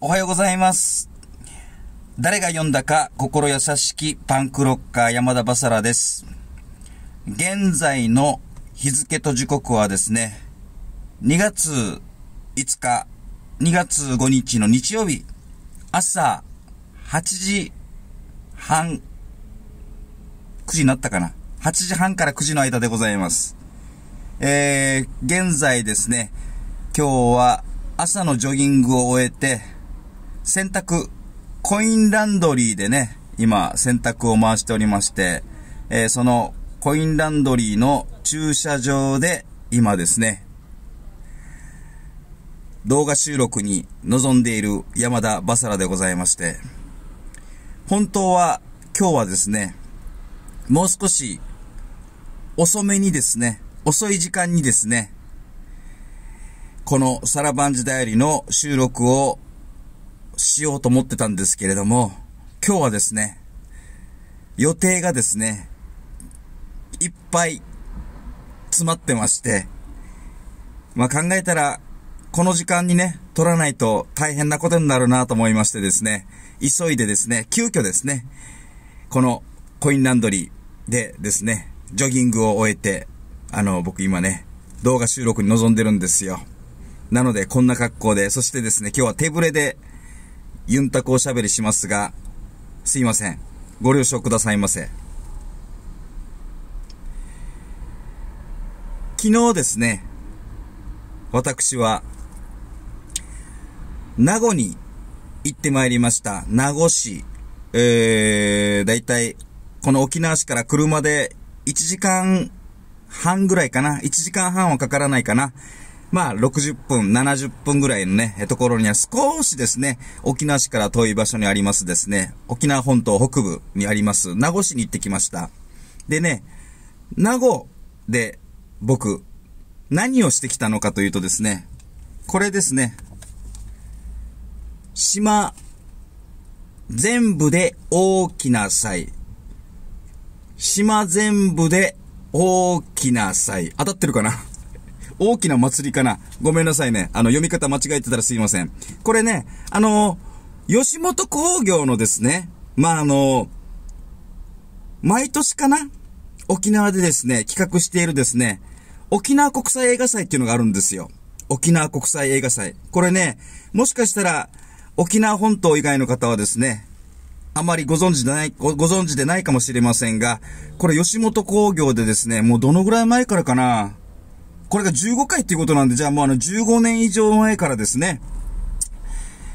おはようございます。誰が読んだか心優しきパンクロッカー山田バサラです。現在の日付と時刻はですね、2月5日、2月5日の日曜日、朝8時半、9時になったかな ?8 時半から9時の間でございます。えー、現在ですね、今日は朝のジョギングを終えて、洗濯、コインランドリーでね、今、洗濯を回しておりまして、えー、そのコインランドリーの駐車場で、今ですね、動画収録に臨んでいる山田バサラでございまして、本当は今日はですね、もう少し遅めにですね、遅い時間にですね、このサラバンジダイアリの収録をしようと思ってたんですけれども、今日はですね、予定がですね、いっぱい詰まってまして、まあ、考えたら、この時間にね、撮らないと大変なことになるなと思いましてですね、急いでですね、急遽ですね、このコインランドリーでですね、ジョギングを終えて、あの、僕今ね、動画収録に臨んでるんですよ。なので、こんな格好で、そしてですね、今日は手ぶれでユンタクおしゃべりしますが、すいません。ご了承くださいませ。昨日ですね、私は、名護に行ってまいりました。名護市。えー、だいたい、この沖縄市から車で1時間半ぐらいかな。1時間半はかからないかな。まあ、60分、70分ぐらいのね、ところには少しですね、沖縄市から遠い場所にありますですね、沖縄本島北部にあります、名護市に行ってきました。でね、名護で僕、何をしてきたのかというとですね、これですね、島、全部で大きな祭。島全部で大きな祭。当たってるかな大きな祭りかな。ごめんなさいね。あの、読み方間違えてたらすいません。これね、あの吉本工業のですね、まあ、あの毎年かな沖縄でですね、企画しているですね、沖縄国際映画祭っていうのがあるんですよ。沖縄国際映画祭。これね、もしかしたら、沖縄本島以外の方はですね、あまりご存知でない、ご存知でないかもしれませんが、これ吉本工業でですね、もうどのぐらい前からかな、これが15回っていうことなんで、じゃあもうあの15年以上前からですね、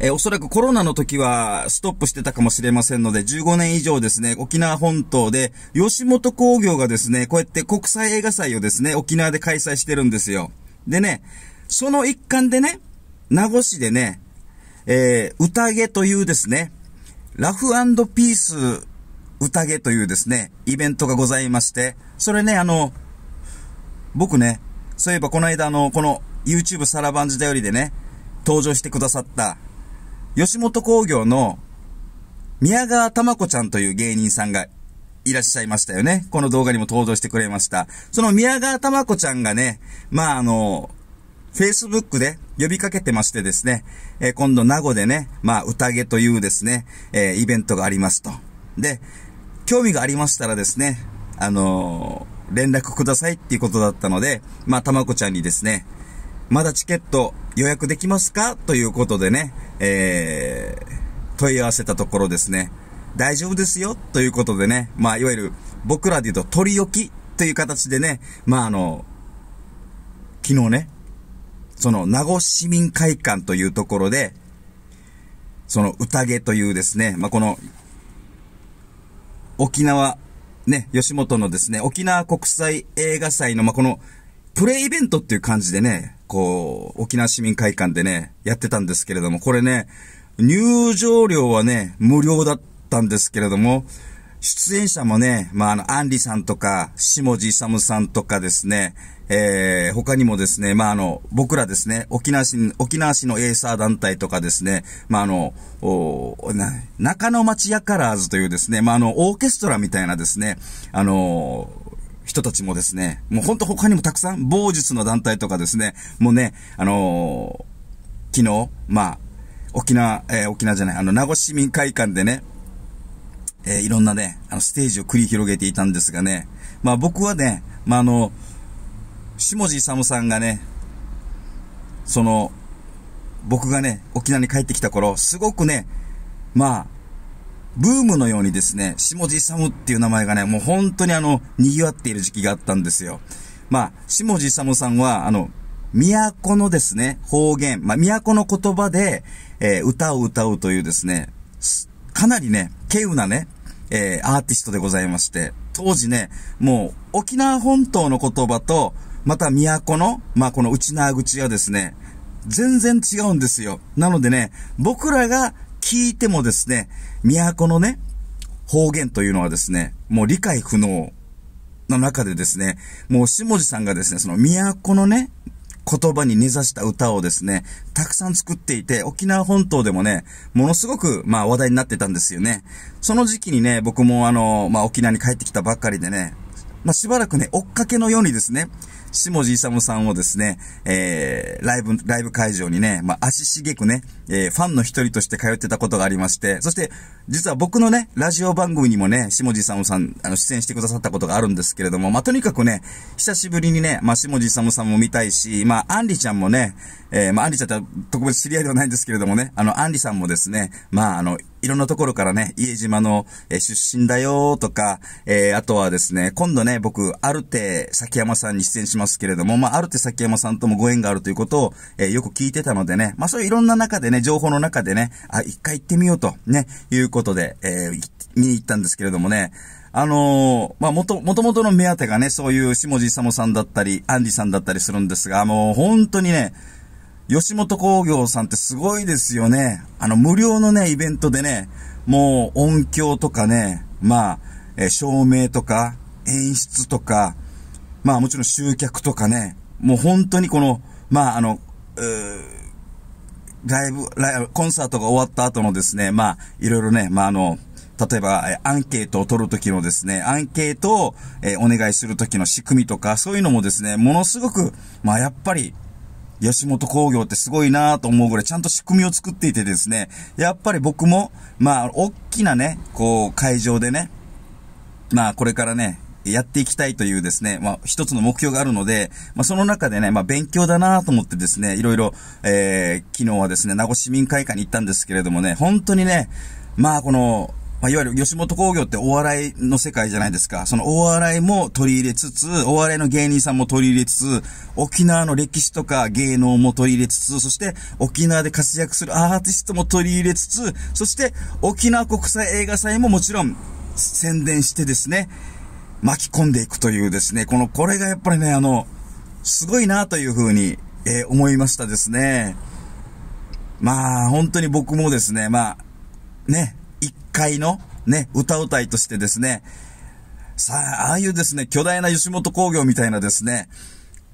えー、おそらくコロナの時はストップしてたかもしれませんので、15年以上ですね、沖縄本島で、吉本工業がですね、こうやって国際映画祭をですね、沖縄で開催してるんですよ。でね、その一環でね、名護市でね、えー、宴というですね、ラフピース宴というですね、イベントがございまして、それね、あの、僕ね、そういえばこの間あの、この YouTube サラバンジだよりでね、登場してくださった、吉本興業の宮川ま子ちゃんという芸人さんがいらっしゃいましたよね。この動画にも登場してくれました。その宮川ま子ちゃんがね、まああの、Facebook で呼びかけてましてですね、えー、今度名護でね、まあ宴というですね、えー、イベントがありますと。で、興味がありましたらですね、あのー連絡くださいっていうことだったので、まあ、たまこちゃんにですね、まだチケット予約できますかということでね、えー、問い合わせたところですね、大丈夫ですよということでね、まあ、いわゆる僕らで言うと取り置きという形でね、まあ、あの、昨日ね、その名護市民会館というところで、その宴というですね、まあ、この、沖縄ね、吉本のですね、沖縄国際映画祭の、まあ、この、プレイイベントっていう感じでね、こう、沖縄市民会館でね、やってたんですけれども、これね、入場料はね、無料だったんですけれども、出演者もね、まあ、あの、アンリさんとか、下地勇さんとかですね、えー、他にもですね、まあ、あの、僕らですね、沖縄市、沖縄市のエーサー団体とかですね、まあ、あの、おな中野町ヤカラーズというですね、まあ、あの、オーケストラみたいなですね、あのー人たちもですね、もうほんと他にもたくさん、某術の団体とかですね、もうね、あのー、昨日、まあ、沖縄、えー、沖縄じゃない、あの、名護市民会館でね、えー、いろんなね、あの、ステージを繰り広げていたんですがね、まあ僕はね、まああの、下地勇さんがね、その、僕がね、沖縄に帰ってきた頃、すごくね、まあ、ブームのようにですね、下地勇っていう名前がね、もう本当にあの、賑わっている時期があったんですよ。まあ、下地勇さんは、あの、都のですね、方言、まあ、都の言葉で、えー、歌を歌うというですね、かなりね、稀有なね、えー、アーティストでございまして、当時ね、もう、沖縄本島の言葉と、また都の、まあ、この内縄口はですね、全然違うんですよ。なのでね、僕らが聞いてもですね、都のね、方言というのはですね、もう理解不能の中でですね、もう下地さんがですね、その都のね、言葉に根ざした歌をですね、たくさん作っていて、沖縄本島でもね、ものすごく、まあ話題になってたんですよね。その時期にね、僕もあの、まあ沖縄に帰ってきたばっかりでね、まあしばらくね、追っかけのようにですね、下地勇さんをですね、えー、ライブ、ライブ会場にね、まあ、足しげくね、えー、ファンの一人として通ってたことがありまして、そして、実は僕のね、ラジオ番組にもね、下地勇さん、あの、出演してくださったことがあるんですけれども、まあ、とにかくね、久しぶりにね、まあ、下地勇さんも見たいし、まあ、アンリちゃんもね、えー、まあ、アンリちゃんと特別知り合いではないんですけれどもね、あの、アンリさんもですね、まあ、あの、いろんなところからね、家島の出身だよとか、えー、あとはですね、今度ね、僕、アルテ崎山さんに出演しますけれども、まあ、アルテ崎山さんともご縁があるということを、えー、よく聞いてたのでね、まあ、そういういろんな中でね、情報の中でね、あ、一回行ってみようと、ね、いうことで、えー、見に行ったんですけれどもね、あのー、まあ、もと、もともとの目当てがね、そういう下地勇さんだったり、アンディさんだったりするんですが、もう本当にね、吉本工業さんってすごいですよね。あの、無料のね、イベントでね、もう音響とかね、まあ、え照明とか、演出とか、まあもちろん集客とかね、もう本当にこの、まああの、ライブ、ライブ、コンサートが終わった後のですね、まあ、いろいろね、まああの、例えば、アンケートを取るときのですね、アンケートを、えお願いするときの仕組みとか、そういうのもですね、ものすごく、まあやっぱり、吉本工業ってすごいなと思うぐらいちゃんと仕組みを作っていてですね、やっぱり僕も、まあ、大きなね、こう、会場でね、まあ、これからね、やっていきたいというですね、まあ、一つの目標があるので、まあ、その中でね、まあ、勉強だなと思ってですね、いろいろ、えー、昨日はですね、名護市民会館に行ったんですけれどもね、本当にね、まあ、この、まあ、いわゆる吉本興業ってお笑いの世界じゃないですか。そのお笑いも取り入れつつ、お笑いの芸人さんも取り入れつつ、沖縄の歴史とか芸能も取り入れつつ、そして沖縄で活躍するアーティストも取り入れつつ、そして沖縄国際映画祭ももちろん宣伝してですね、巻き込んでいくというですね、この、これがやっぱりね、あの、すごいなというふうに、えー、思いましたですね。まあ、本当に僕もですね、まあ、ね、界のね、歌うたいとしてですね、さあ、ああいうですね、巨大な吉本工業みたいなですね、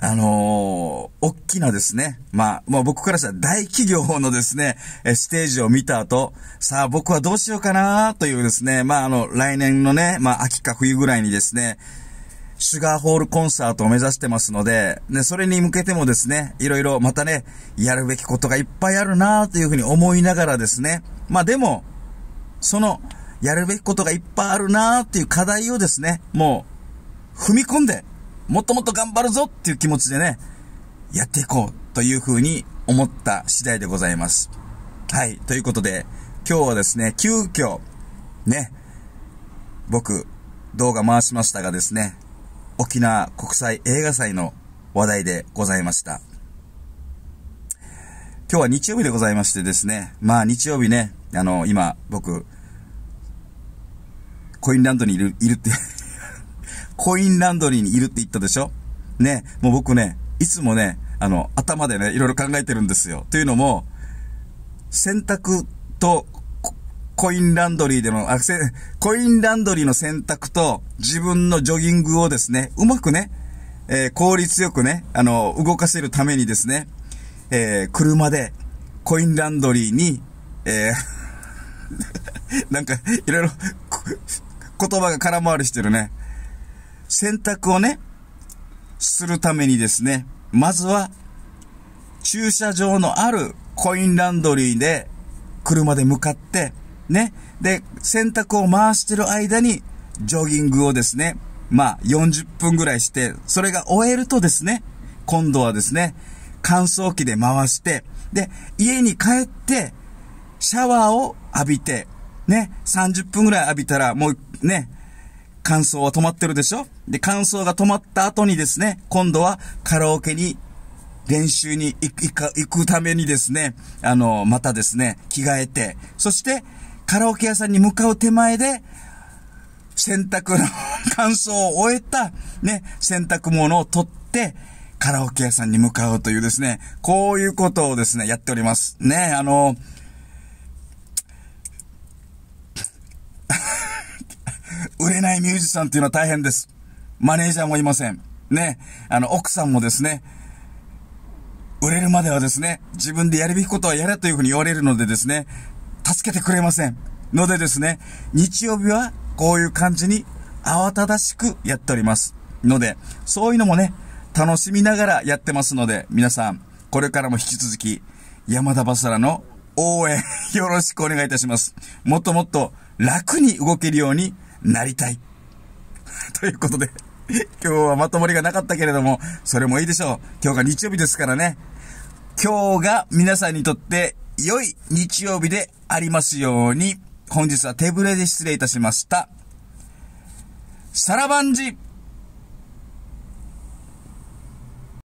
あのー、大きなですね、まあ、まあ僕からしたら大企業のですね、ステージを見た後、さあ僕はどうしようかなというですね、まああの、来年のね、まあ秋か冬ぐらいにですね、シュガーホールコンサートを目指してますので、ね、それに向けてもですね、いろいろまたね、やるべきことがいっぱいあるなというふうに思いながらですね、まあでも、その、やるべきことがいっぱいあるなーっていう課題をですね、もう、踏み込んで、もっともっと頑張るぞっていう気持ちでね、やっていこうというふうに思った次第でございます。はい。ということで、今日はですね、急遽、ね、僕、動画回しましたがですね、沖縄国際映画祭の話題でございました。今日は日曜日でございましてですね、まあ日曜日ね、あの、今、僕、コインランドにいる、いるって コインランドリーにいるって言ったでしょね、もう僕ね、いつもね、あの、頭でね、いろいろ考えてるんですよ。というのも、洗濯とコインランドリーでの、あ、コインランドリーの洗濯と自分のジョギングをですね、うまくね、えー、効率よくね、あの、動かせるためにですね、えー、車でコインランドリーに、えー なんか、いろいろ、言葉が空回りしてるね。選択をね、するためにですね、まずは、駐車場のあるコインランドリーで、車で向かって、ね、で、洗濯を回してる間に、ジョギングをですね、まあ、40分ぐらいして、それが終えるとですね、今度はですね、乾燥機で回して、で、家に帰って、シャワーを浴びて、ね、30分ぐらい浴びたら、もうね、乾燥は止まってるでしょで、乾燥が止まった後にですね、今度はカラオケに練習に行く行くためにですね、あの、またですね、着替えて、そしてカラオケ屋さんに向かう手前で、洗濯の 乾燥を終えた、ね、洗濯物を取って、カラオケ屋さんに向かうというですね、こういうことをですね、やっております。ね、あの、売れないミュージシャンっていうのは大変です。マネージャーもいません。ね。あの、奥さんもですね、売れるまではですね、自分でやるべきことはやれというふうに言われるのでですね、助けてくれません。のでですね、日曜日はこういう感じに慌ただしくやっております。ので、そういうのもね、楽しみながらやってますので、皆さん、これからも引き続き、山田バサラの応援よろしくお願いいたします。もっともっと楽に動けるようになりたい。ということで、今日はまとまりがなかったけれども、それもいいでしょう。今日が日曜日ですからね。今日が皆さんにとって良い日曜日でありますように、本日は手ぶれで失礼いたしました。サラバンジ